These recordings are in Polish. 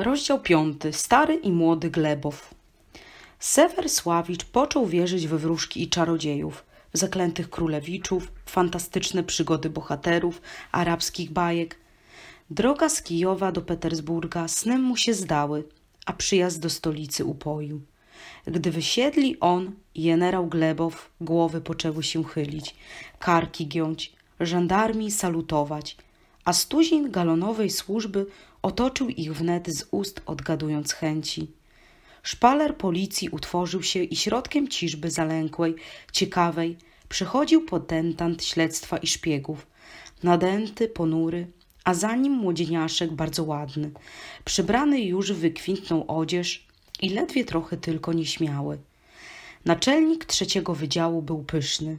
Rozdział 5. Stary i młody Glebow. Sewer Sławicz począł wierzyć we wróżki i czarodziejów, w zaklętych królewiczów, fantastyczne przygody bohaterów, arabskich bajek. Droga z Kijowa do Petersburga snem mu się zdały, a przyjazd do stolicy upoił. Gdy wysiedli on i generał Glebow, głowy poczęły się chylić, karki giąć, żandarmi salutować, a stuzin galonowej służby Otoczył ich wnet z ust, odgadując chęci. Szpaler policji utworzył się i środkiem ciżby zalękłej, ciekawej, przychodził potentant śledztwa i szpiegów. Nadęty, ponury, a za nim młodzieniaszek bardzo ładny, przybrany już w wykwintną odzież i ledwie trochę tylko nieśmiały. Naczelnik trzeciego wydziału był pyszny.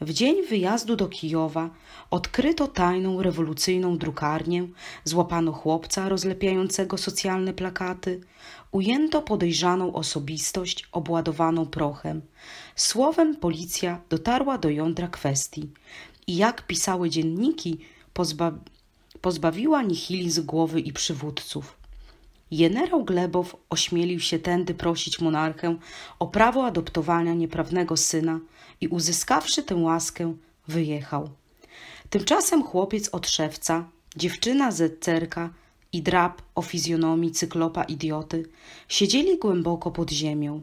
W dzień wyjazdu do Kijowa odkryto tajną rewolucyjną drukarnię, złapano chłopca rozlepiającego socjalne plakaty, ujęto podejrzaną osobistość obładowaną prochem. Słowem policja dotarła do jądra kwestii i jak pisały dzienniki, pozba pozbawiła nihilizm głowy i przywódców. Jenerał Glebow ośmielił się tędy prosić monarchę o prawo adoptowania nieprawnego syna – i uzyskawszy tę łaskę, wyjechał. Tymczasem chłopiec od szewca, dziewczyna zetcerka i drab o fizjonomii cyklopa idioty siedzieli głęboko pod ziemią.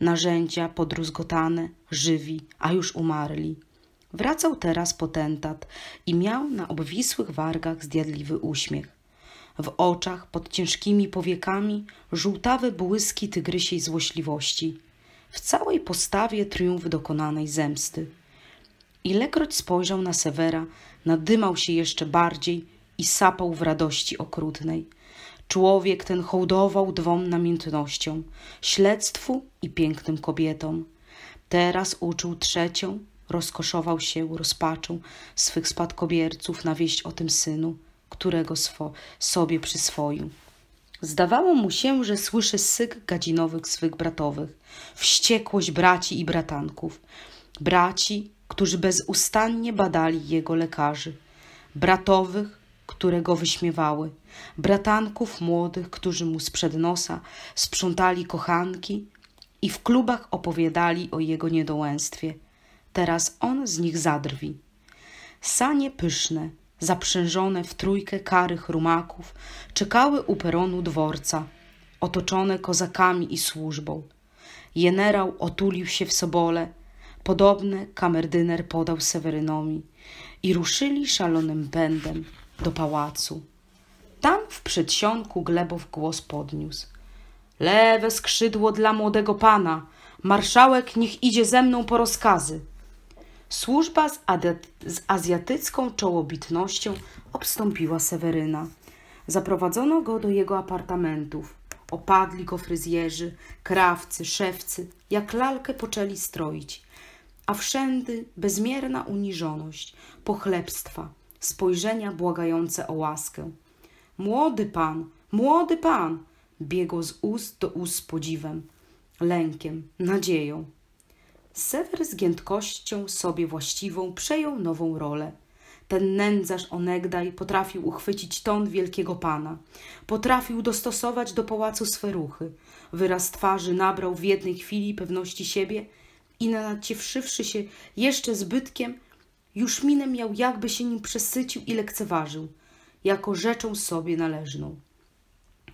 Narzędzia podruzgotane, żywi, a już umarli. Wracał teraz potentat i miał na obwisłych wargach zdjadliwy uśmiech. W oczach pod ciężkimi powiekami żółtawe błyski tygrysiej złośliwości – w całej postawie triumf dokonanej zemsty. Ilekroć spojrzał na Severa, nadymał się jeszcze bardziej i sapał w radości okrutnej. Człowiek ten hołdował dwom namiętnościom śledztwu i pięknym kobietom. Teraz uczył trzecią, rozkoszował się rozpaczą swych spadkobierców na wieść o tym synu, którego swo sobie przyswoił. Zdawało mu się, że słyszy syk gadzinowych swych bratowych, wściekłość braci i bratanków, braci, którzy bezustannie badali jego lekarzy, bratowych, które go wyśmiewały, bratanków młodych, którzy mu sprzed nosa sprzątali kochanki i w klubach opowiadali o jego niedołęstwie. Teraz on z nich zadrwi. Sanie pyszne, zaprzężone w trójkę karych rumaków, czekały u peronu dworca, otoczone kozakami i służbą. Jenerał otulił się w sobole, podobne kamerdyner podał Sewerynowi i ruszyli szalonym pędem do pałacu. Tam w przedsionku Glebow głos podniósł. Lewe skrzydło dla młodego pana. Marszałek niech idzie ze mną po rozkazy. Służba z, z azjatycką czołobitnością obstąpiła Seweryna. Zaprowadzono go do jego apartamentów. Opadli go fryzjerzy, krawcy, szewcy, jak lalkę poczęli stroić. A wszędy bezmierna uniżoność, pochlebstwa, spojrzenia błagające o łaskę. Młody pan, młody pan! biegło z ust do ust z podziwem, lękiem, nadzieją. Sewer z giętkością sobie właściwą przejął nową rolę. Ten nędzarz onegdaj potrafił uchwycić ton wielkiego pana. Potrafił dostosować do pałacu swe ruchy. Wyraz twarzy nabrał w jednej chwili pewności siebie i naciewszywszy się jeszcze zbytkiem, już minę miał jakby się nim przesycił i lekceważył, jako rzeczą sobie należną.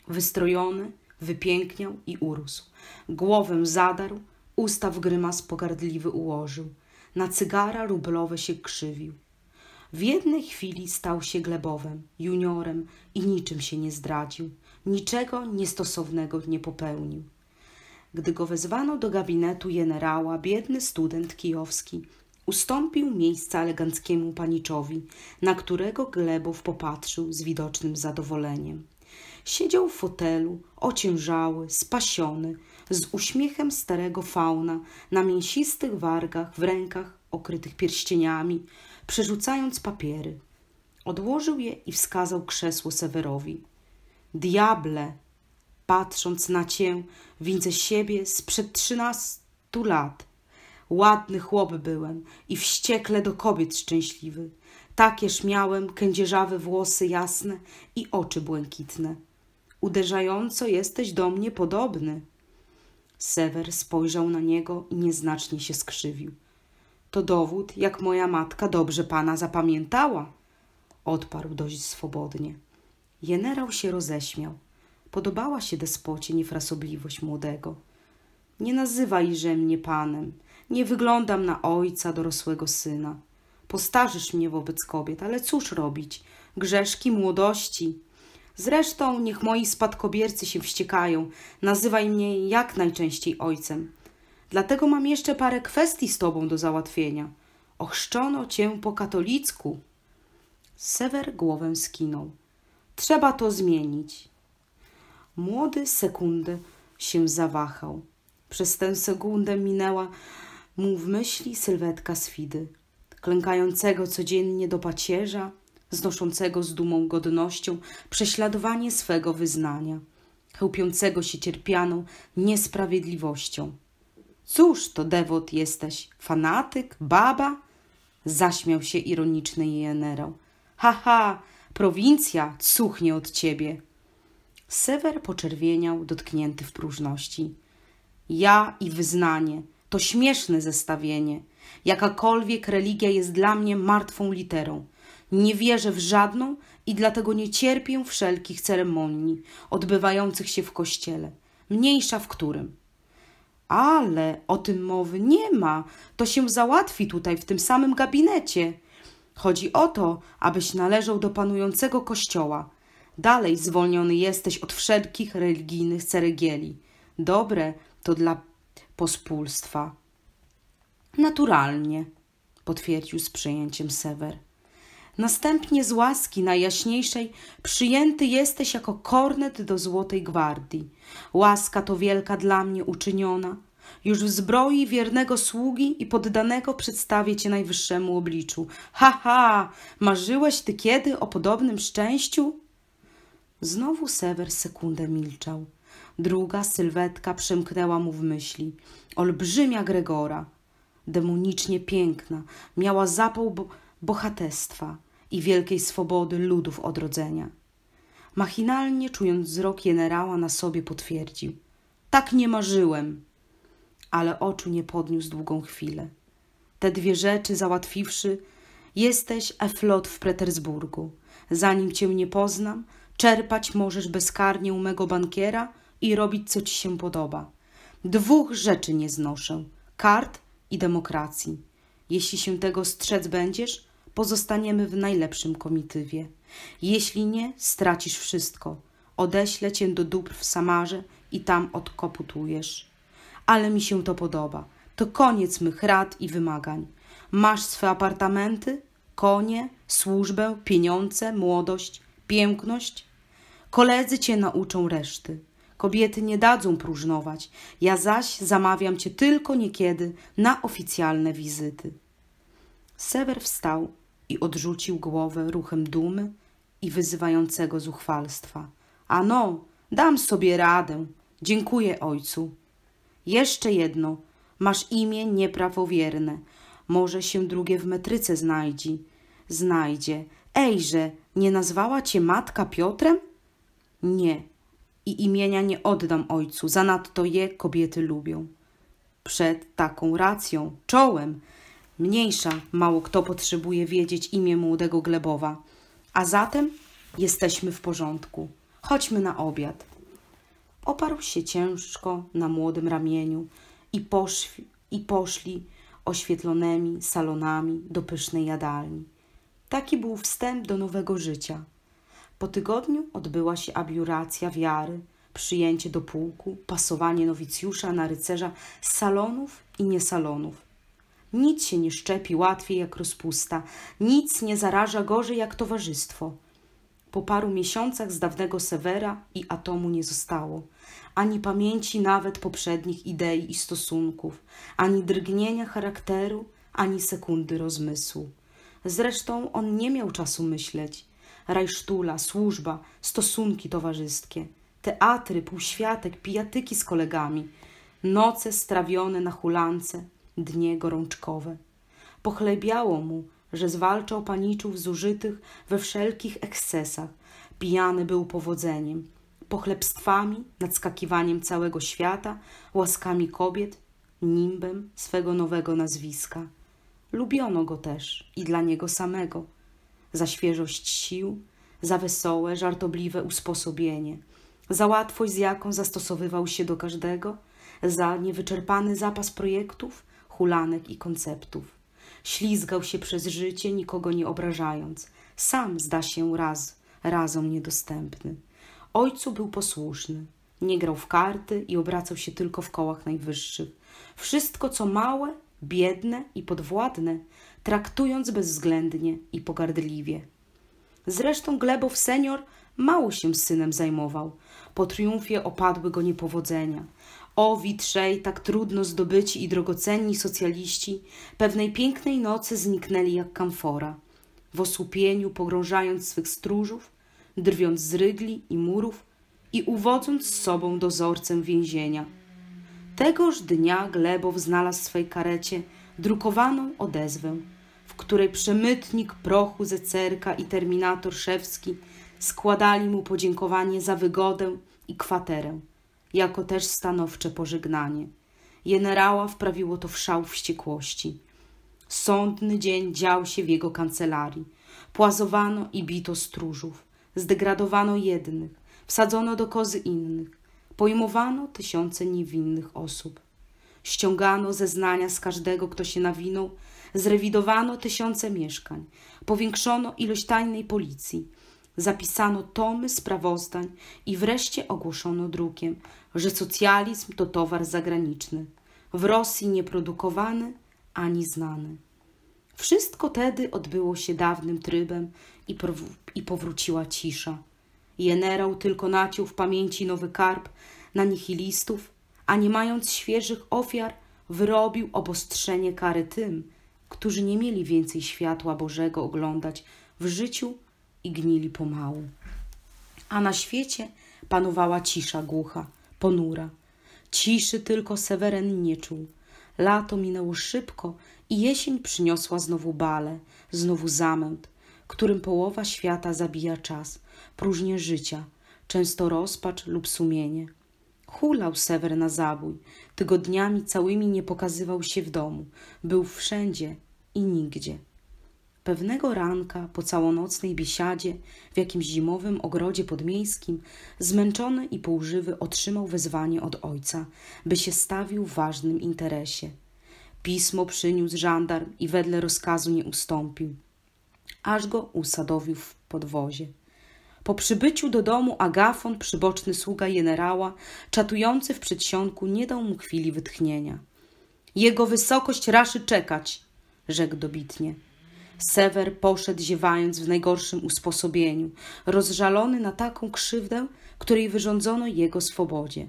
Wystrojony, wypiękniał i urósł. Głowę zadarł, usta w grymas pogardliwy ułożył, na cygara rublowe się krzywił. W jednej chwili stał się glebowym, juniorem i niczym się nie zdradził, niczego niestosownego nie popełnił. Gdy go wezwano do gabinetu generała, biedny student kijowski ustąpił miejsca eleganckiemu paniczowi, na którego Glebów popatrzył z widocznym zadowoleniem. Siedział w fotelu, ociężały, spasiony, z uśmiechem starego fauna, na mięsistych wargach, w rękach okrytych pierścieniami, przerzucając papiery. Odłożył je i wskazał krzesło Sewerowi. Diable, patrząc na cię, widzę siebie sprzed trzynastu lat. Ładny chłop byłem i wściekle do kobiet szczęśliwy. Takież miałem kędzierzawe włosy jasne i oczy błękitne. Uderzająco jesteś do mnie podobny. Sewer spojrzał na niego i nieznacznie się skrzywił. To dowód, jak moja matka dobrze pana zapamiętała, odparł dość swobodnie. Jenerał się roześmiał. Podobała się despocie niefrasobliwość młodego. Nie nazywajże mnie panem. Nie wyglądam na ojca dorosłego syna. Postarzysz mnie wobec kobiet, ale cóż robić? Grzeszki młodości. Zresztą niech moi spadkobiercy się wściekają, nazywaj mnie jak najczęściej ojcem. Dlatego mam jeszcze parę kwestii z tobą do załatwienia. Ochrzczono cię po katolicku. Sewer głowę skinął. Trzeba to zmienić. Młody sekundę się zawahał. Przez tę sekundę minęła mu w myśli sylwetka Swidy, klękającego codziennie do pacierza, znoszącego z dumą godnością prześladowanie swego wyznania, chełpiącego się cierpianą niesprawiedliwością. Cóż to dewot jesteś, fanatyk, baba? Zaśmiał się ironiczny jenerał. Ha, ha, prowincja cuchnie od ciebie. Sewer poczerwieniał, dotknięty w próżności. Ja i wyznanie to śmieszne zestawienie. Jakakolwiek religia jest dla mnie martwą literą. Nie wierzę w żadną i dlatego nie cierpię wszelkich ceremonii odbywających się w kościele, mniejsza w którym. Ale o tym mowy nie ma, to się załatwi tutaj w tym samym gabinecie. Chodzi o to, abyś należał do panującego kościoła. Dalej zwolniony jesteś od wszelkich religijnych ceregieli. Dobre to dla pospólstwa. Naturalnie, potwierdził z przyjęciem Sewer. Następnie z łaski najjaśniejszej przyjęty jesteś jako kornet do złotej gwardii. Łaska to wielka dla mnie uczyniona. Już w zbroi wiernego sługi i poddanego przedstawię cię najwyższemu obliczu. Ha, ha! Marzyłeś ty kiedy o podobnym szczęściu? Znowu Sewer sekundę milczał. Druga sylwetka przemknęła mu w myśli. Olbrzymia Gregora, demonicznie piękna, miała zapał bo i wielkiej swobody ludów odrodzenia. Machinalnie, czując wzrok generała na sobie, potwierdził: Tak nie marzyłem. Ale oczu nie podniósł długą chwilę. Te dwie rzeczy załatwiwszy, jesteś eflot w Petersburgu. Zanim cię nie poznam, czerpać możesz bezkarnie u mego bankiera i robić, co ci się podoba. Dwóch rzeczy nie znoszę: kart i demokracji. Jeśli się tego strzec będziesz, pozostaniemy w najlepszym komitywie. Jeśli nie, stracisz wszystko. Odeślę cię do dóbr w Samarze i tam odkoputujesz. Ale mi się to podoba. To koniec mych rad i wymagań. Masz swe apartamenty, konie, służbę, pieniądze, młodość, piękność. Koledzy cię nauczą reszty. Kobiety nie dadzą próżnować, ja zaś zamawiam cię tylko niekiedy na oficjalne wizyty. Sewer wstał i odrzucił głowę ruchem dumy i wyzywającego zuchwalstwa. Ano, dam sobie radę. Dziękuję, ojcu. Jeszcze jedno. Masz imię nieprawowierne. Może się drugie w metryce znajdzie. Znajdzie. Ejże, nie nazwała cię matka Piotrem? Nie. I imienia nie oddam ojcu, zanadto je kobiety lubią. Przed taką racją, czołem, mniejsza, mało kto potrzebuje wiedzieć imię młodego Glebowa. A zatem jesteśmy w porządku. Chodźmy na obiad. Oparł się ciężko na młodym ramieniu i, i poszli oświetlonymi salonami do pysznej jadalni. Taki był wstęp do nowego życia. Po tygodniu odbyła się abiuracja wiary, przyjęcie do pułku, pasowanie nowicjusza na rycerza z salonów i niesalonów. Nic się nie szczepi łatwiej jak rozpusta, nic nie zaraża gorzej jak towarzystwo. Po paru miesiącach z dawnego Severa i atomu nie zostało, ani pamięci nawet poprzednich idei i stosunków, ani drgnienia charakteru, ani sekundy rozmysłu. Zresztą on nie miał czasu myśleć. Rajsztula, służba, stosunki towarzyskie, teatry, półświatek, pijatyki z kolegami, noce strawione na hulance, dnie gorączkowe. Pochlebiało mu, że zwalczał paniczów zużytych we wszelkich ekscesach, pijany był powodzeniem, pochlebstwami, nadskakiwaniem całego świata, łaskami kobiet, nimbem swego nowego nazwiska. Lubiono go też i dla niego samego, za świeżość sił, za wesołe, żartobliwe usposobienie, za łatwość, z jaką zastosowywał się do każdego, za niewyczerpany zapas projektów hulanek i konceptów. Ślizgał się przez życie, nikogo nie obrażając. Sam zda się raz, razom niedostępny. Ojcu był posłuszny. Nie grał w karty i obracał się tylko w kołach najwyższych. Wszystko, co małe, biedne i podwładne, traktując bezwzględnie i pogardliwie. Zresztą Glebow senior mało się synem zajmował. Po triumfie opadły go niepowodzenia. O witrzej, tak trudno zdobyci i drogocenni socjaliści pewnej pięknej nocy zniknęli jak kamfora, w osłupieniu pogrążając swych stróżów, drwiąc z rygli i murów i uwodząc z sobą dozorcem więzienia. Tegoż dnia Glebow znalazł w swej karecie drukowaną odezwę, w której przemytnik prochu Zecerka i terminator Szewski składali mu podziękowanie za wygodę i kwaterę jako też stanowcze pożegnanie. Generała wprawiło to w szał wściekłości. Sądny dzień dział się w jego kancelarii. Płazowano i bito stróżów, zdegradowano jednych, wsadzono do kozy innych, pojmowano tysiące niewinnych osób. Ściągano zeznania z każdego, kto się nawinął, zrewidowano tysiące mieszkań, powiększono ilość tajnej policji – zapisano tomy sprawozdań i wreszcie ogłoszono drukiem, że socjalizm to towar zagraniczny, w Rosji nieprodukowany ani znany. Wszystko tedy odbyło się dawnym trybem i, i powróciła cisza. Jenerał tylko naciął w pamięci nowy karb na nihilistów, a nie mając świeżych ofiar, wyrobił obostrzenie kary tym, którzy nie mieli więcej światła Bożego oglądać w życiu i gnili pomału. A na świecie panowała cisza głucha, ponura. Ciszy tylko Seweren nie czuł. Lato minęło szybko i jesień przyniosła znowu bale, znowu zamęt, którym połowa świata zabija czas, próżnię życia, często rozpacz lub sumienie. Hulał Sewer na zabój, tygodniami całymi nie pokazywał się w domu, był wszędzie i nigdzie. Pewnego ranka po całonocnej biesiadzie w jakimś zimowym ogrodzie podmiejskim, zmęczony i półżywy otrzymał wezwanie od ojca, by się stawił w ważnym interesie. Pismo przyniósł żandar i wedle rozkazu nie ustąpił, aż go usadowił w podwozie. Po przybyciu do domu Agafon, przyboczny sługa generała, czatujący w przedsionku, nie dał mu chwili wytchnienia. Jego wysokość raszy czekać, rzekł dobitnie. Sewer poszedł ziewając w najgorszym usposobieniu, rozżalony na taką krzywdę, której wyrządzono jego swobodzie.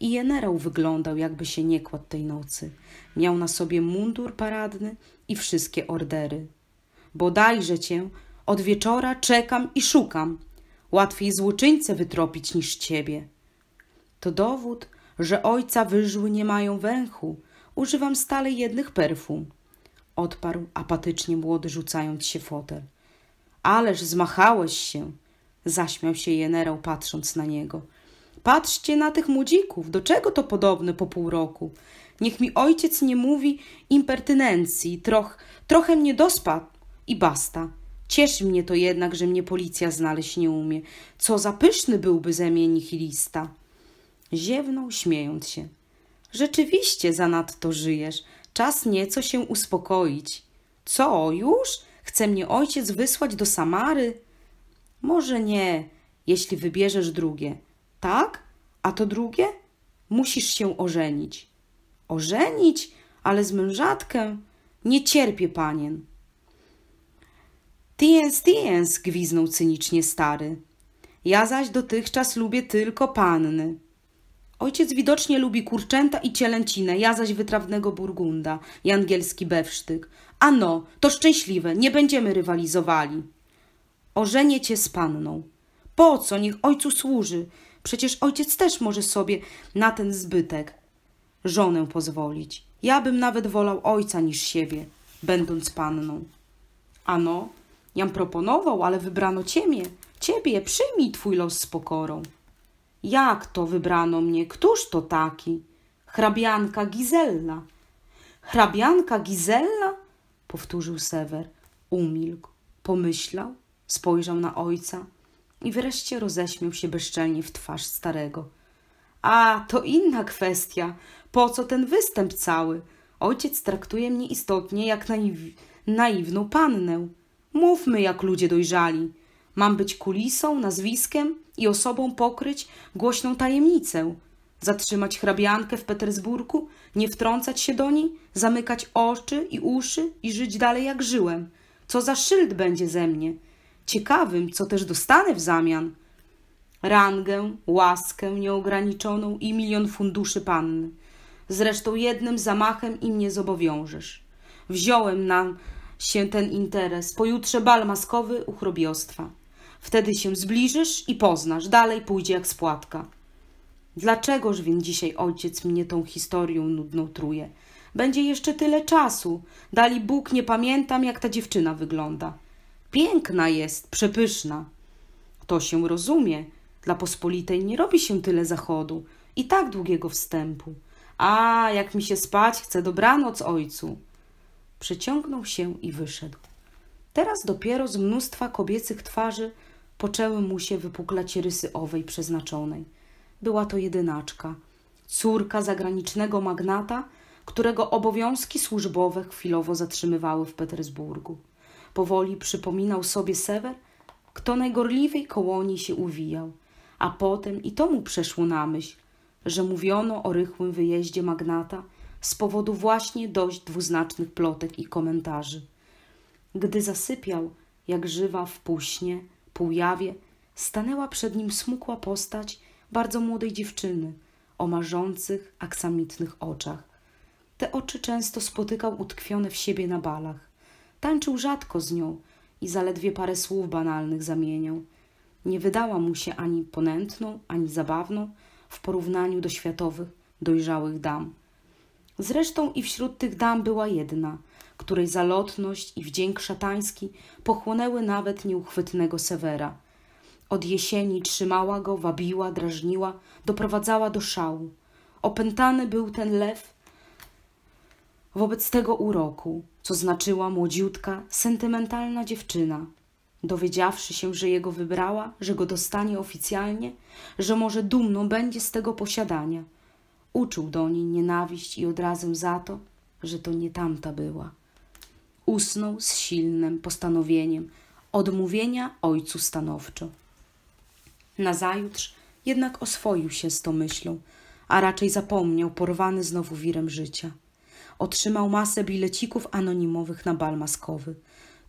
I generał wyglądał, jakby się nie kładł tej nocy. Miał na sobie mundur paradny i wszystkie ordery. Bodajże cię, od wieczora czekam i szukam. Łatwiej złoczyńcę wytropić niż ciebie. To dowód, że ojca wyżły nie mają węchu. Używam stale jednych perfum odparł apatycznie młody, rzucając się fotel. Ależ zmachałeś się, zaśmiał się generał, patrząc na niego. Patrzcie na tych młodzików, do czego to podobne po pół roku? Niech mi ojciec nie mówi impertynencji, troch, trochę mnie dospadł i basta. Cieszy mnie to jednak, że mnie policja znaleźć nie umie. Co za pyszny byłby ze mnie nihilista. Ziewnął, śmiejąc się. Rzeczywiście zanadto żyjesz – Czas nieco się uspokoić. Co, już? Chce mnie ojciec wysłać do Samary? Może nie, jeśli wybierzesz drugie. Tak? A to drugie? Musisz się ożenić. Ożenić? Ale z mężatkę? Nie cierpię panien. Tiens, tiens, gwiznął cynicznie stary. Ja zaś dotychczas lubię tylko panny. Ojciec widocznie lubi kurczęta i cielęcinę, ja zaś wytrawnego burgunda i angielski bewsztyk. No, to szczęśliwe, nie będziemy rywalizowali. Ożenię cię z panną. Po co? Niech ojcu służy. Przecież ojciec też może sobie na ten zbytek żonę pozwolić. Ja bym nawet wolał ojca niż siebie, będąc panną. Ano, jam proponował, ale wybrano ciemię. Ciebie przyjmij twój los z pokorą. Jak to wybrano mnie? Któż to taki? Hrabianka Gizella. Hrabianka Gizella? Powtórzył Sewer. Umilkł, pomyślał, spojrzał na ojca i wreszcie roześmiał się bezczelnie w twarz starego. A, to inna kwestia. Po co ten występ cały? Ojciec traktuje mnie istotnie jak naiw naiwną pannę. Mówmy jak ludzie dojrzali. Mam być kulisą, nazwiskiem? i osobą pokryć głośną tajemnicę, zatrzymać hrabiankę w Petersburgu, nie wtrącać się do niej, zamykać oczy i uszy i żyć dalej jak żyłem. Co za szyld będzie ze mnie? Ciekawym, co też dostanę w zamian. Rangę, łaskę nieograniczoną i milion funduszy panny. Zresztą jednym zamachem im nie zobowiążesz. Wziąłem na się ten interes. Pojutrze bal maskowy u chrobiostwa. Wtedy się zbliżysz i poznasz, dalej pójdzie jak spłatka. Dlaczegoż więc dzisiaj ojciec mnie tą historią nudną truje? Będzie jeszcze tyle czasu. Dali Bóg, nie pamiętam, jak ta dziewczyna wygląda. Piękna jest, przepyszna. To się rozumie. Dla pospolitej nie robi się tyle zachodu i tak długiego wstępu. A, jak mi się spać chce, dobranoc, ojcu. Przeciągnął się i wyszedł. Teraz dopiero z mnóstwa kobiecych twarzy poczęły mu się wypuklać rysy owej przeznaczonej. Była to jedynaczka, córka zagranicznego magnata, którego obowiązki służbowe chwilowo zatrzymywały w Petersburgu. Powoli przypominał sobie Sewer, kto najgorliwej kołoni się uwijał, a potem i to mu przeszło na myśl, że mówiono o rychłym wyjeździe magnata z powodu właśnie dość dwuznacznych plotek i komentarzy. Gdy zasypiał, jak żywa w puśnie, półjawie, stanęła przed nim smukła postać bardzo młodej dziewczyny o marzących, aksamitnych oczach. Te oczy często spotykał utkwione w siebie na balach. Tańczył rzadko z nią i zaledwie parę słów banalnych zamieniał. Nie wydała mu się ani ponętną, ani zabawną w porównaniu do światowych, dojrzałych dam. Zresztą i wśród tych dam była jedna – której zalotność i wdzięk szatański pochłonęły nawet nieuchwytnego Severa. Od jesieni trzymała go, wabiła, drażniła, doprowadzała do szału. Opętany był ten lew wobec tego uroku, co znaczyła młodziutka, sentymentalna dziewczyna. Dowiedziawszy się, że jego wybrała, że go dostanie oficjalnie, że może dumną będzie z tego posiadania – uczuł do niej nienawiść i odrazem za to, że to nie tamta była usnął z silnym postanowieniem odmówienia ojcu stanowczo. Nazajutrz jednak oswoił się z tą myślą, a raczej zapomniał, porwany znowu wirem życia. Otrzymał masę bilecików anonimowych na bal maskowy.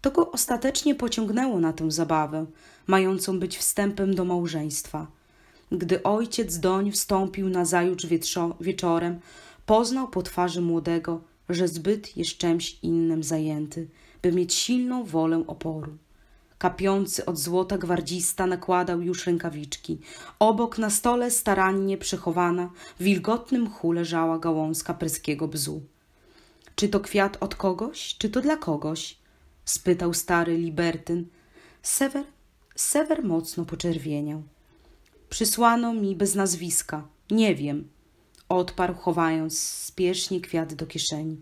To go ostatecznie pociągnęło na tę zabawę, mającą być wstępem do małżeństwa. Gdy ojciec doń wstąpił nazajutrz wietrzo- wieczorem, poznał po twarzy młodego, że zbyt jest czymś innym zajęty, by mieć silną wolę oporu. Kapiący od złota gwardzista nakładał już rękawiczki. Obok na stole starannie przechowana w wilgotnymchu leżała gałązka pryskiego bzu. Czy to kwiat od kogoś, czy to dla kogoś? spytał stary libertyn. Sewer, sewer mocno poczerwieniał. Przysłano mi bez nazwiska. Nie wiem, odparł, chowając spiesznie kwiaty do kieszeni.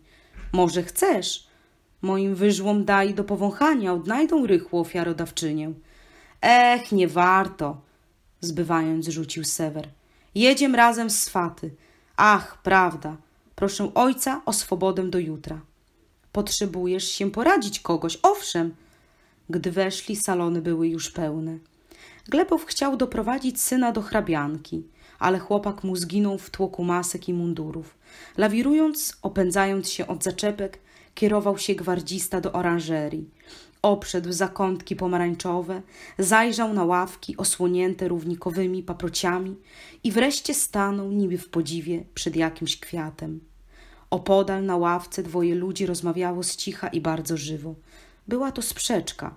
Może chcesz? Moim wyżłom daj do powąchania, odnajdą rychło ofiarodawczynię. Ech, nie warto, zbywając rzucił Sewer. Jedziem razem z Swaty. Ach, prawda, proszę ojca o swobodę do jutra. Potrzebujesz się poradzić kogoś, owszem. Gdy weszli, salony były już pełne. Glebow chciał doprowadzić syna do hrabianki – ale chłopak mu zginął w tłoku masek i mundurów. Lawirując, opędzając się od zaczepek, kierował się gwardzista do oranżerii. Obszedł zakątki pomarańczowe, zajrzał na ławki osłonięte równikowymi paprociami i wreszcie stanął niby w podziwie przed jakimś kwiatem. Opodal na ławce dwoje ludzi rozmawiało z cicha i bardzo żywo. Była to sprzeczka.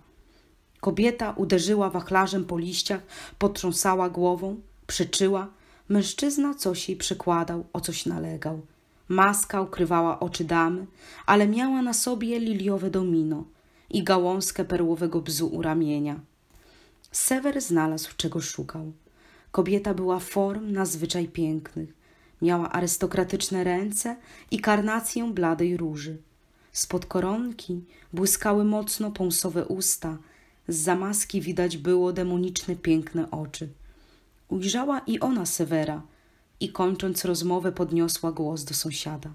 Kobieta uderzyła wachlarzem po liściach, potrząsała głową, przyczyła Mężczyzna coś jej przekładał, o coś nalegał. Maska ukrywała oczy damy, ale miała na sobie liliowe domino i gałązkę perłowego bzu u ramienia. Sewer znalazł, czego szukał. Kobieta była form nazwyczaj pięknych. Miała arystokratyczne ręce i karnację bladej róży. Spod koronki błyskały mocno pąsowe usta, z zamaski widać było demoniczne piękne oczy ujrzała i ona Sewera i kończąc rozmowę podniosła głos do sąsiada.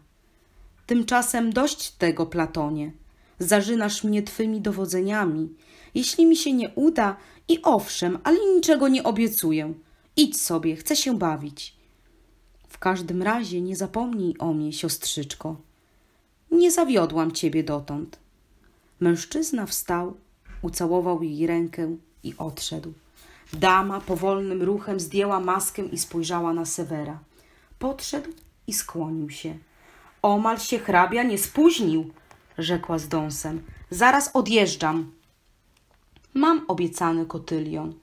Tymczasem dość tego, Platonie. Zarzynasz mnie twymi dowodzeniami. Jeśli mi się nie uda, i owszem, ale niczego nie obiecuję. Idź sobie, chcę się bawić. W każdym razie nie zapomnij o mnie, siostrzyczko. Nie zawiodłam ciebie dotąd. Mężczyzna wstał, ucałował jej rękę i odszedł. Dama powolnym ruchem zdjęła maskę i spojrzała na Severa. Podszedł i skłonił się. Omal się hrabia nie spóźnił, rzekła z dąsem. Zaraz odjeżdżam. Mam obiecany kotylion.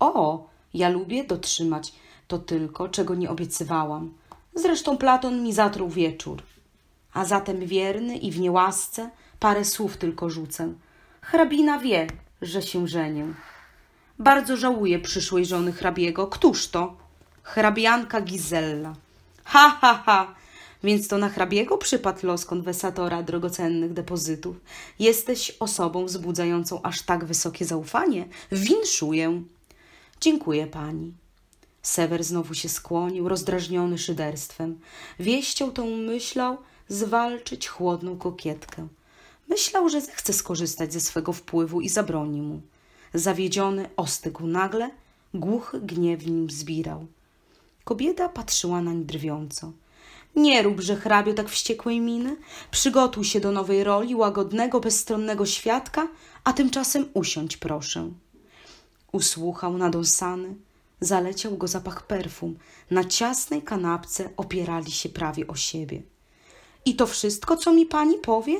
O, ja lubię dotrzymać to tylko, czego nie obiecywałam. Zresztą Platon mi zatruł wieczór. A zatem wierny i w niełasce parę słów tylko rzucę. Hrabina wie, że się żenię. Bardzo żałuję przyszłej żony hrabiego. Któż to? Hrabianka Gizella. Ha, ha, ha! Więc to na hrabiego przypadł los konwesatora drogocennych depozytów. Jesteś osobą wzbudzającą aż tak wysokie zaufanie. Winszuję. Dziękuję pani. Sewer znowu się skłonił, rozdrażniony szyderstwem. Wieścią tą myślał zwalczyć chłodną kokietkę. Myślał, że zechce skorzystać ze swego wpływu i zabroni mu. Zawiedziony ostygł nagle, głuchy gniew w nim zbirał. Kobieta patrzyła nań drwiąco. Nie róbże hrabio tak wściekłej miny, przygotuj się do nowej roli łagodnego, bezstronnego świadka, a tymczasem usiądź proszę. Usłuchał nadąsany, zaleciał go zapach perfum, na ciasnej kanapce opierali się prawie o siebie. I to wszystko, co mi pani powie?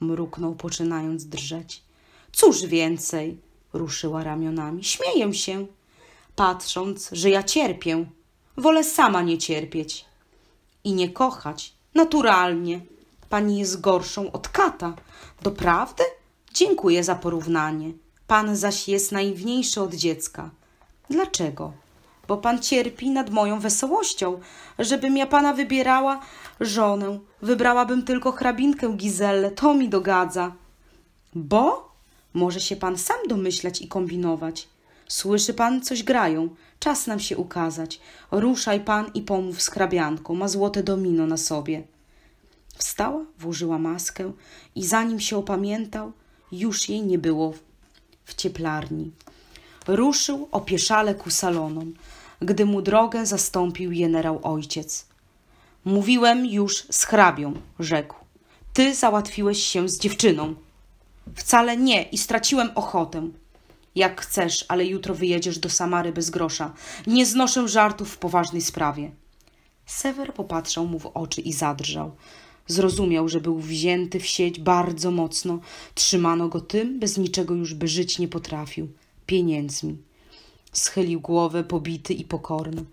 mruknął, poczynając drżeć. Cóż więcej? Ruszyła ramionami. Śmieję się, patrząc, że ja cierpię. Wolę sama nie cierpieć i nie kochać. Naturalnie. Pani jest gorszą od kata. Doprawdy? Dziękuję za porównanie. Pan zaś jest naiwniejszy od dziecka. Dlaczego? Bo pan cierpi nad moją wesołością. Żebym ja pana wybierała żonę, wybrałabym tylko hrabinkę Gizelle. To mi dogadza. Bo? Może się pan sam domyślać i kombinować. Słyszy pan, coś grają, czas nam się ukazać. Ruszaj pan i pomów z hrabianką, ma złote domino na sobie. Wstała, włożyła maskę i zanim się opamiętał, już jej nie było w cieplarni. Ruszył opieszale ku salonom, gdy mu drogę zastąpił generał ojciec. Mówiłem już z hrabią, rzekł. Ty załatwiłeś się z dziewczyną. Wcale nie i straciłem ochotę. Jak chcesz, ale jutro wyjedziesz do Samary bez grosza. Nie znoszę żartów w poważnej sprawie. Sewer popatrzał mu w oczy i zadrżał. Zrozumiał, że był wzięty w sieć bardzo mocno. Trzymano go tym, bez niczego już by żyć nie potrafił. Pieniędzmi. Schylił głowę, pobity i pokorny.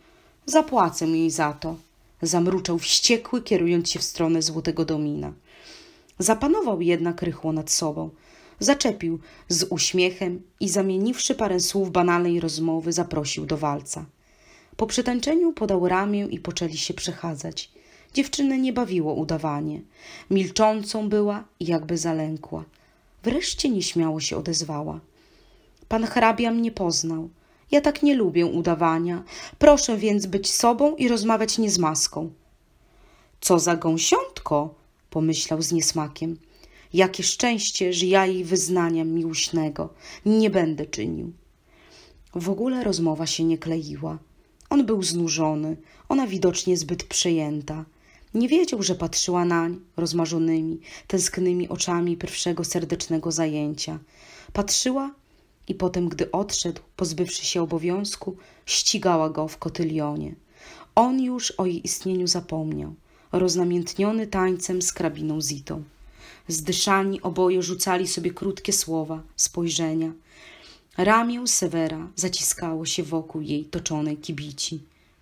Zapłacę jej za to. Zamruczał wściekły, kierując się w stronę złotego domina. Zapanował jednak rychło nad sobą zaczepił z uśmiechem i zamieniwszy parę słów banalnej rozmowy, zaprosił do walca. Po przytańczeniu podał ramię i poczęli się przechadzać. Dziewczynę nie bawiło udawanie. Milczącą była i jakby zalękła. Wreszcie nieśmiało się odezwała. Pan hrabia mnie poznał. Ja tak nie lubię udawania. Proszę więc być sobą i rozmawiać nie z maską. Co za gąsiątko! pomyślał z niesmakiem. Jakie szczęście, że ja jej wyznania miłuśnego nie będę czynił. W ogóle rozmowa się nie kleiła. On był znużony, ona widocznie zbyt przejęta. Nie wiedział, że patrzyła nań rozmarzonymi, tęsknymi oczami pierwszego serdecznego zajęcia. Patrzyła i potem, gdy odszedł, pozbywszy się obowiązku, ścigała go w kotylionie. On już o jej istnieniu zapomniał, roznamiętniony tańcem z krabiną Zitą. Zdyszani oboje rzucali sobie krótkie słowa, spojrzenia. Ramię Severa zaciskało się wokół jej toczonej kibici.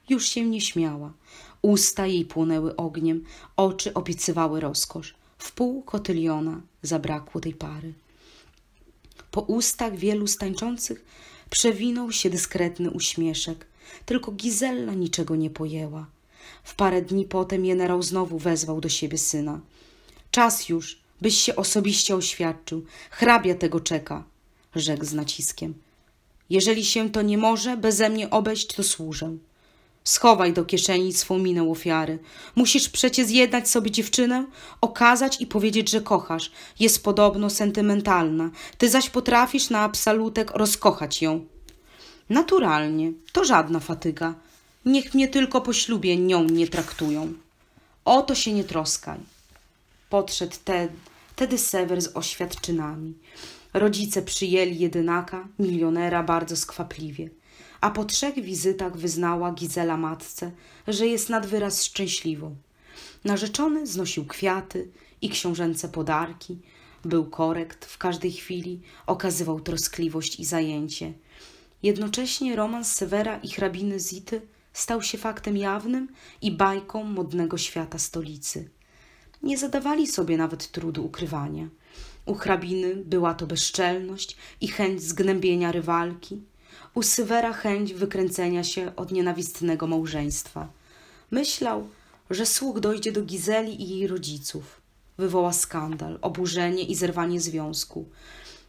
Już się nie śmiała. Usta jej płonęły ogniem, oczy obiecywały rozkosz. W pół kotyliona zabrakło tej pary. Po ustach wielu stańczących przewinął się dyskretny uśmieszek. Tylko Gizella niczego nie pojęła. W parę dni potem jenerał znowu wezwał do siebie syna. Czas już, byś się osobiście oświadczył. Hrabia tego czeka, rzekł z naciskiem. Jeżeli się to nie może beze mnie obejść, to służę. Schowaj do kieszeni swą minę ofiary. Musisz przecie zjednać sobie dziewczynę, okazać i powiedzieć, że kochasz. Jest podobno sentymentalna. Ty zaś potrafisz na absolutek rozkochać ją. Naturalnie, to żadna fatyga. Niech mnie tylko po ślubie nią nie traktują. O to się nie troskaj podszedł tedy Sewer z oświadczynami. Rodzice przyjęli jedynaka, milionera, bardzo skwapliwie. A po trzech wizytach wyznała Gizela matce, że jest nad wyraz szczęśliwą. Narzeczony znosił kwiaty i książęce podarki, był korekt w każdej chwili, okazywał troskliwość i zajęcie. Jednocześnie romans Severa i hrabiny Zity stał się faktem jawnym i bajką modnego świata stolicy nie zadawali sobie nawet trudu ukrywania. U hrabiny była to bezczelność i chęć zgnębienia rywalki, u Sywera chęć wykręcenia się od nienawistnego małżeństwa. Myślał, że sług dojdzie do Gizeli i jej rodziców. Wywoła skandal, oburzenie i zerwanie związku.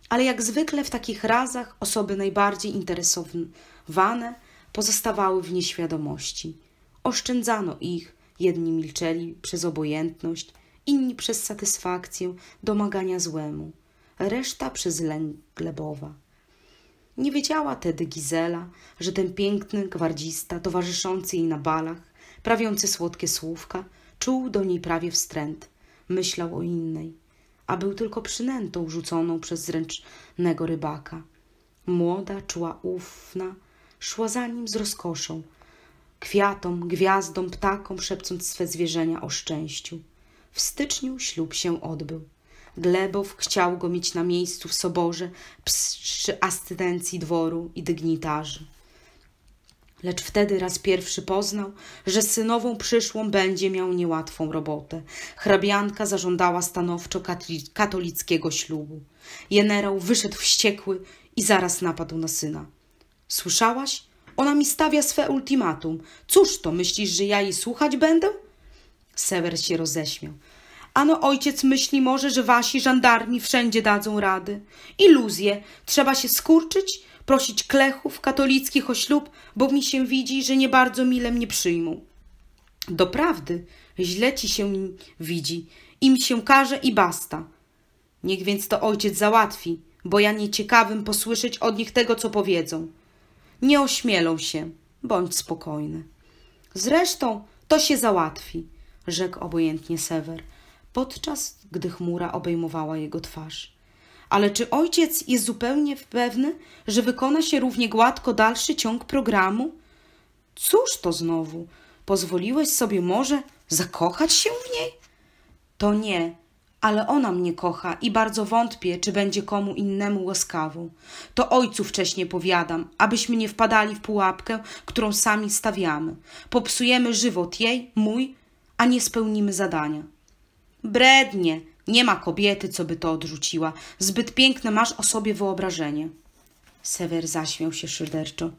Ale jak zwykle w takich razach osoby najbardziej interesowane pozostawały w nieświadomości. Oszczędzano ich, jedni milczeli przez obojętność, inni przez satysfakcję domagania złemu, reszta przez lęk glebowa. Nie wiedziała tedy Gizela, że ten piękny gwardzista, towarzyszący jej na balach, prawiący słodkie słówka, czuł do niej prawie wstręt, myślał o innej, a był tylko przynętą rzuconą przez zręcznego rybaka. Młoda, czuła ufna, szła za nim z rozkoszą, kwiatom, gwiazdom, ptakom, szepcąc swe zwierzenia o szczęściu. W styczniu ślub się odbył. Glebow chciał go mieć na miejscu w soborze przy ascendencji dworu i dygnitarzy. Lecz wtedy raz pierwszy poznał, że synową przyszłą będzie miał niełatwą robotę. Hrabianka zażądała stanowczo katolickiego ślubu. Jenerał wyszedł wściekły i zaraz napadł na syna. Słyszałaś? Ona mi stawia swe ultimatum. Cóż to, myślisz, że ja jej słuchać będę? Sewer się roześmiał. Ano ojciec myśli może, że wasi żandarmi wszędzie dadzą rady. Iluzje. Trzeba się skurczyć, prosić klechów katolickich o ślub, bo mi się widzi, że nie bardzo mile mnie przyjmą. Doprawdy, źle ci się widzi. Im się każe i basta. Niech więc to ojciec załatwi, bo ja nie ciekawym posłyszeć od nich tego, co powiedzą. Nie ośmielą się. Bądź spokojny. Zresztą to się załatwi rzekł obojętnie Sewer, podczas gdy chmura obejmowała jego twarz. Ale czy ojciec jest zupełnie pewny, że wykona się równie gładko dalszy ciąg programu? Cóż to znowu? Pozwoliłeś sobie może zakochać się w niej? To nie, ale ona mnie kocha i bardzo wątpię, czy będzie komu innemu łaskawą. To ojcu wcześniej powiadam, abyśmy nie wpadali w pułapkę, którą sami stawiamy. Popsujemy żywot jej, mój a nie spełnimy zadania. Brednie, nie ma kobiety, co by to odrzuciła. Zbyt piękne masz o sobie wyobrażenie. Sewer zaśmiał się szyderczo.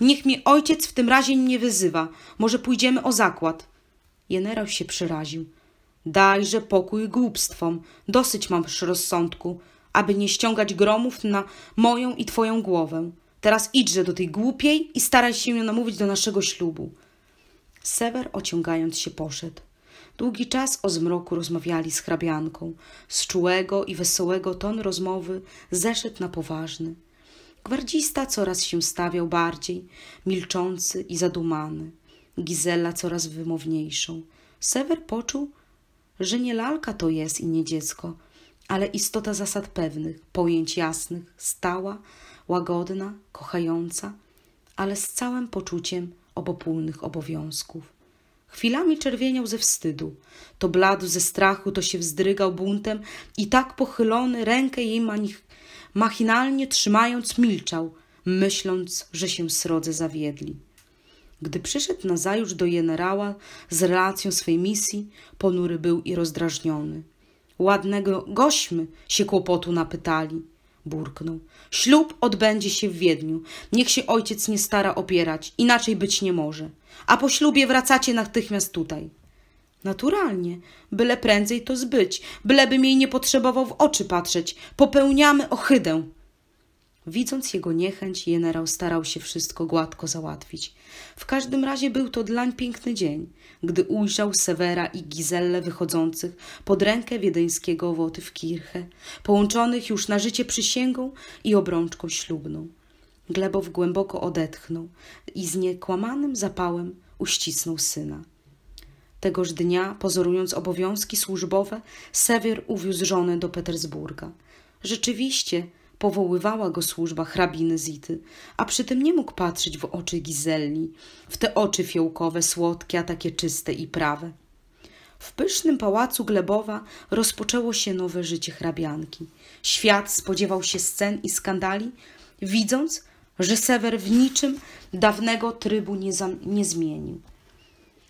Niech mnie ojciec w tym razie nie wyzywa. Może pójdziemy o zakład. Jenerał się przeraził. Dajże pokój głupstwom. Dosyć mam rozsądku, aby nie ściągać gromów na moją i twoją głowę. Teraz idźże do tej głupiej i staraj się ją namówić do naszego ślubu. Sewer, ociągając się, poszedł. Długi czas o zmroku rozmawiali z hrabianką. Z czułego i wesołego ton rozmowy zeszedł na poważny. Gwardzista coraz się stawiał bardziej, milczący i zadumany. Gizela coraz wymowniejszą. Sewer poczuł, że nie lalka to jest i nie dziecko, ale istota zasad pewnych, pojęć jasnych, stała, łagodna, kochająca, ale z całym poczuciem obopólnych obowiązków. Chwilami czerwieniał ze wstydu. To bladł ze strachu, to się wzdrygał buntem i tak pochylony rękę jej machinalnie trzymając milczał, myśląc, że się srodze zawiedli. Gdy przyszedł nazajutrz do generała z relacją swej misji, ponury był i rozdrażniony. Ładnego gośmy się kłopotu napytali – burknął. Ślub odbędzie się w Wiedniu. Niech się ojciec nie stara opierać, inaczej być nie może. A po ślubie wracacie natychmiast tutaj. Naturalnie, byle prędzej to zbyć, bylebym jej nie potrzebował w oczy patrzeć. Popełniamy ohydę, Widząc jego niechęć, generał starał się wszystko gładko załatwić. W każdym razie był to dlań piękny dzień, gdy ujrzał Severa i Gizelle wychodzących pod rękę wiedeńskiego owoty w Kirche, połączonych już na życie przysięgą i obrączką ślubną. Glebow głęboko odetchnął i z niekłamanym zapałem uścisnął syna. Tegoż dnia, pozorując obowiązki służbowe, Sewier uwiózł żonę do Petersburga. Rzeczywiście, powoływała go służba hrabiny Zity, a przy tym nie mógł patrzeć w oczy Gizelli, w te oczy fiołkowe, słodkie, a takie czyste i prawe. W pysznym pałacu Glebowa rozpoczęło się nowe życie hrabianki. Świat spodziewał się scen i skandali, widząc, że Sewer w niczym dawnego trybu nie, za, nie zmienił.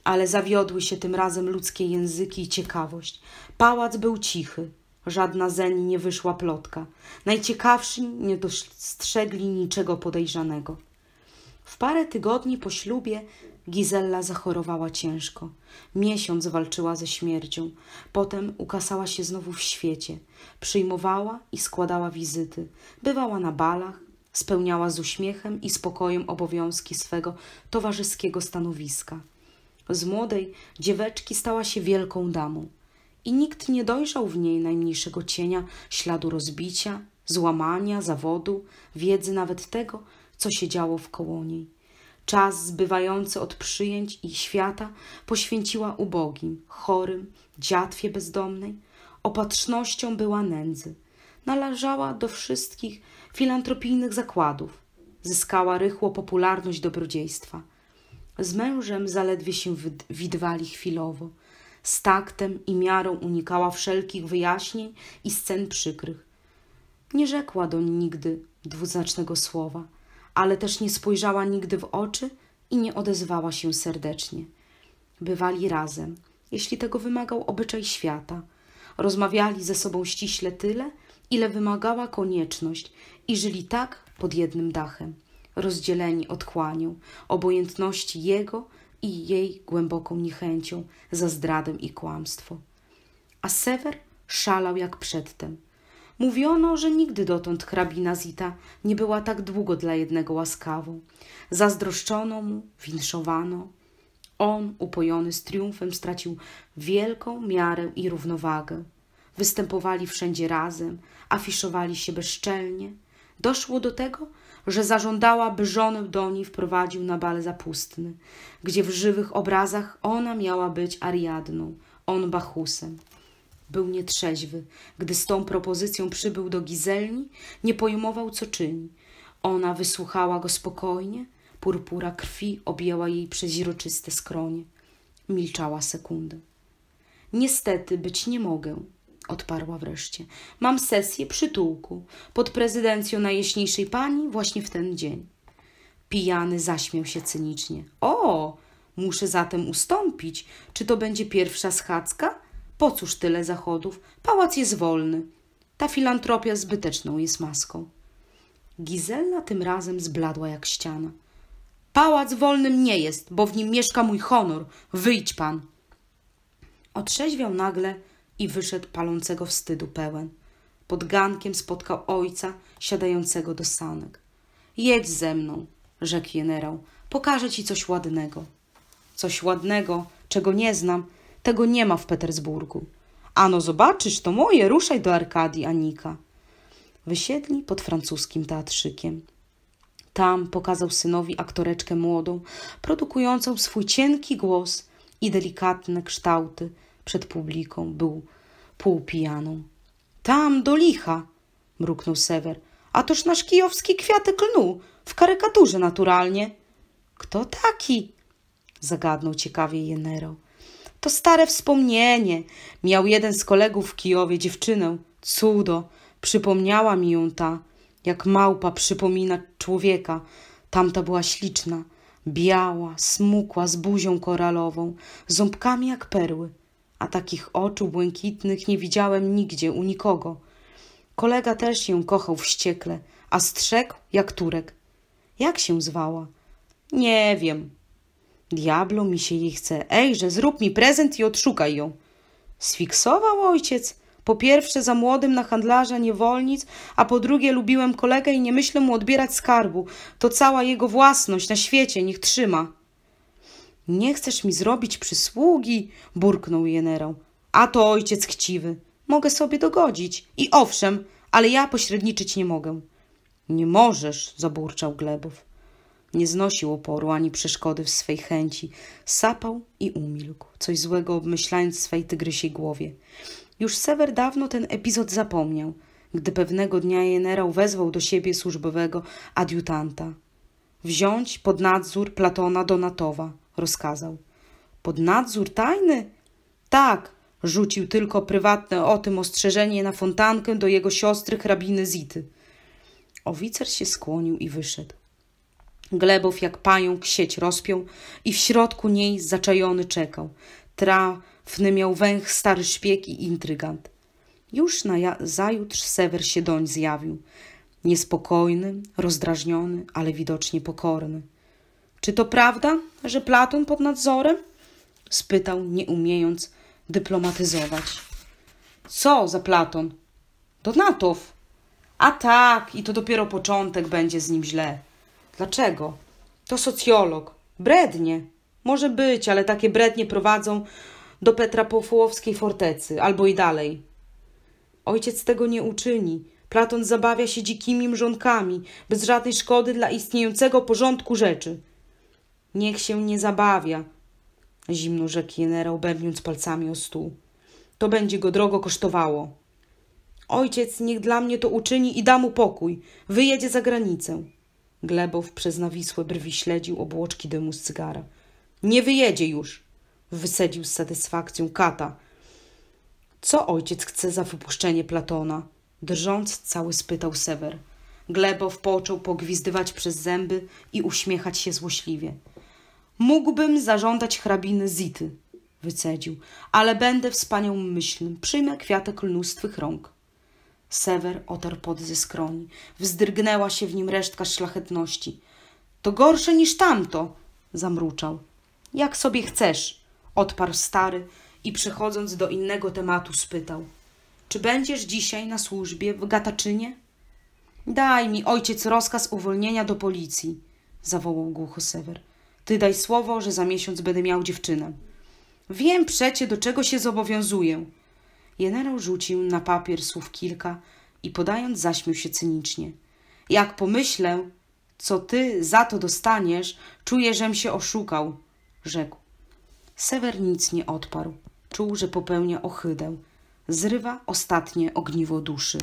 Ale zawiodły się tym razem ludzkie języki i ciekawość. Pałac był cichy, Żadna zeń nie wyszła plotka. Najciekawsi nie dostrzegli niczego podejrzanego. W parę tygodni po ślubie Gizella zachorowała ciężko. Miesiąc walczyła ze śmiercią. Potem ukasała się znowu w świecie. Przyjmowała i składała wizyty. Bywała na balach, spełniała z uśmiechem i spokojem obowiązki swego towarzyskiego stanowiska. Z młodej dzieweczki stała się wielką damą i nikt nie dojrzał w niej najmniejszego cienia śladu rozbicia, złamania, zawodu, wiedzy nawet tego, co się działo koło niej. Czas zbywający od przyjęć i świata poświęciła ubogim, chorym, dziatwie bezdomnej, opatrznością była nędzy. Należała do wszystkich filantropijnych zakładów. Zyskała rychło popularność dobrodziejstwa. Z mężem zaledwie się widwali chwilowo – z taktem i miarą unikała wszelkich wyjaśnień i scen przykrych. Nie rzekła doń nigdy dwuznacznego słowa, ale też nie spojrzała nigdy w oczy i nie odezwała się serdecznie. Bywali razem, jeśli tego wymagał obyczaj świata. Rozmawiali ze sobą ściśle tyle, ile wymagała konieczność i żyli tak pod jednym dachem, rozdzieleni odchłanią obojętności jego i jej głęboką niechęcią za zdradę i kłamstwo. A Sewer szalał jak przedtem. Mówiono, że nigdy dotąd hrabina Zita nie była tak długo dla jednego łaskawą. Zazdroszczono mu, winszowano. On, upojony z triumfem, stracił wielką miarę i równowagę. Występowali wszędzie razem, afiszowali się bezczelnie. Doszło do tego, że zażądała, by żonę Doni wprowadził na bal zapustny, gdzie w żywych obrazach ona miała być Ariadną, on Bachusem. Był nietrzeźwy, gdy z tą propozycją przybył do Gizelni, nie pojmował, co czyni. Ona wysłuchała go spokojnie, purpura krwi objęła jej przeźroczyste skronie. Milczała sekundę. Niestety być nie mogę, odparła wreszcie. Mam sesję przytułku pod prezydencją najjaśniejszej pani właśnie w ten dzień. Pijany zaśmiał się cynicznie. O, muszę zatem ustąpić. Czy to będzie pierwsza schadzka? Po cóż tyle zachodów? Pałac jest wolny. Ta filantropia zbyteczną jest maską. Gizella tym razem zbladła jak ściana. Pałac wolnym nie jest, bo w nim mieszka mój honor. Wyjdź pan. Otrzeźwiał nagle i wyszedł palącego wstydu pełen. Pod gankiem spotkał ojca siadającego do sanek. Jedź ze mną, rzekł generał, pokażę ci coś ładnego. Coś ładnego, czego nie znam, tego nie ma w Petersburgu. Ano zobaczysz, to moje, ruszaj do Arkadii, Anika. Wysiedli pod francuskim teatrzykiem. Tam pokazał synowi aktoreczkę młodą, produkującą swój cienki głos i delikatne kształty, przed publiką był półpijaną. Tam do licha, mruknął Sewer. A toż nasz kijowski kwiatek lnu, w karykaturze naturalnie. Kto taki? Zagadnął ciekawie Jenero. To stare wspomnienie. Miał jeden z kolegów w Kijowie dziewczynę. Cudo. Przypomniała mi ją ta, jak małpa przypomina człowieka. Tamta była śliczna, biała, smukła, z buzią koralową, ząbkami jak perły a takich oczu błękitnych nie widziałem nigdzie u nikogo. Kolega też ją kochał wściekle, a strzegł jak Turek. Jak się zwała? Nie wiem. Diablo mi się jej chce. Ejże, zrób mi prezent i odszukaj ją. Sfiksował ojciec. Po pierwsze za młodym na handlarza niewolnic, a po drugie lubiłem kolegę i nie myślę mu odbierać skarbu. To cała jego własność na świecie, niech trzyma. Nie chcesz mi zrobić przysługi? burknął generał. A to ojciec chciwy. Mogę sobie dogodzić. I owszem, ale ja pośredniczyć nie mogę. Nie możesz, zaburczał Glebow. Nie znosił oporu ani przeszkody w swej chęci. Sapał i umilkł, coś złego obmyślając w swej tygrysiej głowie. Już Sewer dawno ten epizod zapomniał, gdy pewnego dnia generał wezwał do siebie służbowego adiutanta. Wziąć pod nadzór Platona Donatowa – rozkazał. Pod nadzór tajny? Tak, rzucił tylko prywatne o tym ostrzeżenie na fontankę do jego siostry hrabiny Zity. Oficer się skłonił i wyszedł. Glebow jak pająk sieć rozpiął i w środku niej zaczajony czekał. Trafny miał węch stary szpieg i intrygant. Już na zajutrz Sewer się doń zjawił. Niespokojny, rozdrażniony, ale widocznie pokorny. Czy to prawda, że Platon pod nadzorem? spytał, nie umiejąc dyplomatyzować. Co za Platon? Donatow. A tak, i to dopiero początek będzie z nim źle. Dlaczego? To socjolog. Brednie. Może być, ale takie brednie prowadzą do Petra Pofułowskiej fortecy, albo i dalej. Ojciec tego nie uczyni. Platon zabawia się dzikimi mrzonkami, bez żadnej szkody dla istniejącego porządku rzeczy. Niech się nie zabawia, zimno rzekł generał, bębniąc palcami o stół. To będzie go drogo kosztowało. Ojciec niech dla mnie to uczyni i da mu pokój. Wyjedzie za granicę. Glebow przez nawisłe brwi śledził obłoczki dymu z cygara. Nie wyjedzie już, wysedził z satysfakcją kata. Co ojciec chce za wypuszczenie Platona? Drżąc cały spytał Sewer. Glebow począł pogwizdywać przez zęby i uśmiechać się złośliwie. Mógłbym zażądać hrabiny Zity, wycedził, ale będę wspaniał myślnym. Przyjmę kwiatek lnu z twych rąk. Sewer otarł pod ze skroni. Wzdrygnęła się w nim resztka szlachetności. To gorsze niż tamto, zamruczał. Jak sobie chcesz, odparł stary i przechodząc do innego tematu spytał. Czy będziesz dzisiaj na służbie w Gataczynie? Daj mi, ojciec, rozkaz uwolnienia do policji, zawołał głucho Sewer. Ty daj słowo, że za miesiąc będę miał dziewczynę. Wiem przecie, do czego się zobowiązuję. Generał rzucił na papier słów kilka i podając zaśmił się cynicznie. Jak pomyślę, co ty za to dostaniesz, czuję, żem się oszukał, rzekł. Sewer nic nie odparł. Czuł, że popełnia ohydę. Zrywa ostatnie ogniwo duszy.